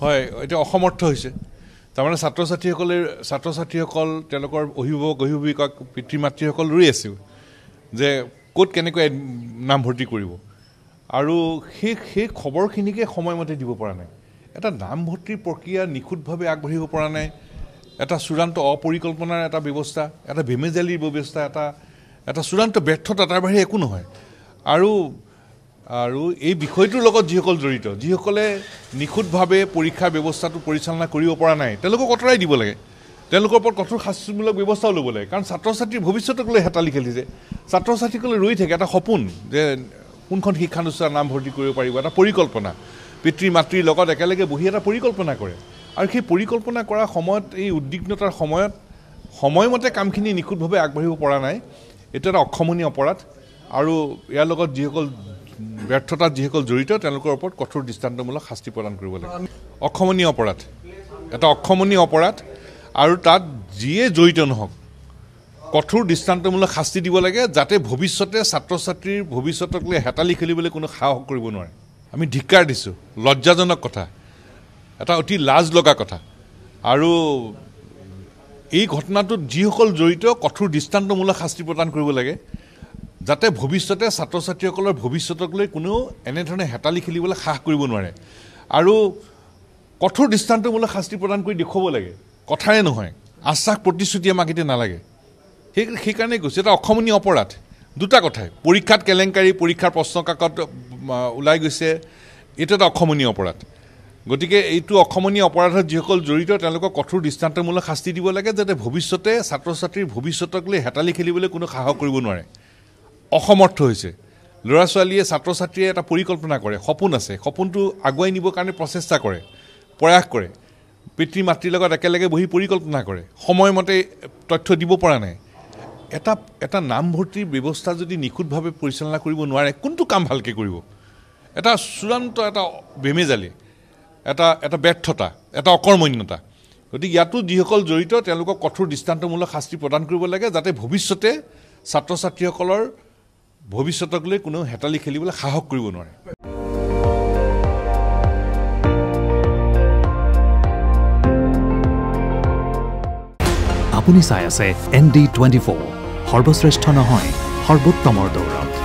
হয় এতিয়া অসমৰ্থ হৈছে তাৰমানে ছাত্ৰ ছাত্ৰীসকলে ছাত্ৰ ছাত্ৰীসকল তেওঁলোকৰ অভিভাৱক অভিভাৱিকাক পিতৃ মাতৃসকল ৰৈ আছিল যে ক'ত কেনেকৈ নামভৰ্তি কৰিব আৰু সেই সেই খবৰখিনিকে সময়মতে দিব পৰা নাই এটা নামভৰ্তিৰ প্ৰক্ৰিয়া নিখুঁতভাৱে আগবাঢ়িব পৰা নাই এটা চূড়ান্ত অপৰিকল্পনাৰ এটা ব্যৱস্থা এটা ভেমেজালিৰ ব্যৱস্থা এটা এটা চূড়ান্ত ব্যৰ্থতা তাৰ বাহিৰে একো নহয় আৰু আৰু এই বিষয়টোৰ লগত যিসকল জড়িত যিসকলে নিখুঁতভাৱে পৰীক্ষাৰ ব্যৱস্থাটো পৰিচালনা কৰিব পৰা নাই তেওঁলোকক আঁতৰাই দিব লাগে তেওঁলোকৰ ওপৰত কঠোৰ শাস্তিমূলক ব্যৱস্থাও ল'ব লাগে কাৰণ ছাত্ৰ ছাত্ৰীৰ ভৱিষ্যতক লৈ হেতালি খেলিছে ছাত্ৰ ছাত্ৰীসকলে ৰৈ থাকে এটা সপোন যে কোনখন শিক্ষানুষ্ঠান নামভৰ্তি কৰিব পাৰিব এটা পৰিকল্পনা পিতৃ মাতৃৰ লগত একেলগে বহি এটা পৰিকল্পনা কৰে আৰু সেই পৰিকল্পনা কৰাৰ সময়ত এই উদ্বিগ্নতাৰ সময়ত সময়মতে কামখিনি নিখুঁতভাৱে আগবাঢ়িব পৰা নাই এইটো এটা অসমনীয় অপৰাধ আৰু ইয়াৰ লগত যিসকল ব্যৰ্থতা যিসকল জড়িত তেওঁলোকৰ ওপৰত কঠোৰ দৃষ্টান্তমূলক শাস্তি প্ৰদান কৰিব লাগিব অসমনীয় অপৰাধ এটা অসমনীয় অপৰাধ আৰু তাত যিয়ে জড়িত নহওক কঠোৰ দৃষ্টান্তমূলক শাস্তি দিব লাগে যাতে ভৱিষ্যতে ছাত্ৰ ছাত্ৰীৰ ভৱিষ্যতক লৈ হেতালি খেলিবলৈ কোনো সাহস কৰিব নোৱাৰে আমি ধিক্কাৰ দিছোঁ লজ্জাজনক কথা এটা অতি লাজ লগা কথা আৰু এই ঘটনাটোত যিসকল জড়িত কঠোৰ দৃষ্টান্তমূলক শাস্তি প্ৰদান কৰিব লাগে যাতে ভৱিষ্যতে ছাত্ৰ ছাত্ৰীসকলৰ ভৱিষ্যতক লৈ কোনেও এনেধৰণে হেতালি খেলিবলৈ সাহ কৰিব নোৱাৰে আৰু কঠোৰ দৃষ্টান্তমূলক শাস্তি প্ৰদান কৰি দেখুৱাব লাগে কথাৰে নহয় আশ্বাস প্ৰতিশ্ৰুতি আমাক এতিয়া নালাগে সেই সেইকাৰণে কৈছোঁ এটা অসমনি অপৰাধ দুটা কথাই পৰীক্ষাত কেলেংকাৰী পৰীক্ষাৰ প্ৰশ্নকাকত ওলাই গৈছে এইটো এটা অসমনীয় অপৰাধ গতিকে এইটো অসমনীয় অপৰাধত যিসকল জড়িত তেওঁলোকক কঠোৰ দৃষ্টান্তমূলক শাস্তি দিব লাগে যাতে ভৱিষ্যতে ছাত্ৰ ছাত্ৰীৰ ভৱিষ্যতক লৈ হেতালি খেলিবলৈ কোনো সাহস কৰিব নোৱাৰে অসমৰ্থ হৈছে ল'ৰা ছোৱালীয়ে ছাত্ৰ ছাত্ৰীয়ে এটা পৰিকল্পনা কৰে সপোন আছে সপোনটো আগুৱাই নিবৰ কাৰণে প্ৰচেষ্টা কৰে প্ৰয়াস কৰে পিতৃ মাতৃৰ লগত একেলগে বহি পৰিকল্পনা কৰে সময়মতে তথ্য দিব পৰা নাই এটা এটা নামভৰ্তিৰ ব্যৱস্থা যদি নিখুঁতভাৱে পৰিচালনা কৰিব নোৱাৰে কোনটো কাম ভালকৈ কৰিব এটা চূড়ান্ত এটা বেমেজালি এটা এটা ব্যৰ্থতা এটা অকৰ্মণ্যতা গতিকে ইয়াতো যিসকল জড়িত তেওঁলোকক কঠোৰ দৃষ্টান্তমূলক শাস্তি প্ৰদান কৰিব লাগে যাতে ভৱিষ্যতে ছাত্ৰ ছাত্ৰীসকলৰ ভৱিষ্যতক লৈ কোনেও হেতালি খেলিবলৈ সাহস কৰিব নোৱাৰে আপুনি চাই আছে এন ডি টুৱেণ্টি ফ'ৰ সৰ্বশ্ৰেষ্ঠ নহয় সৰ্বোত্তমৰ দৌৰত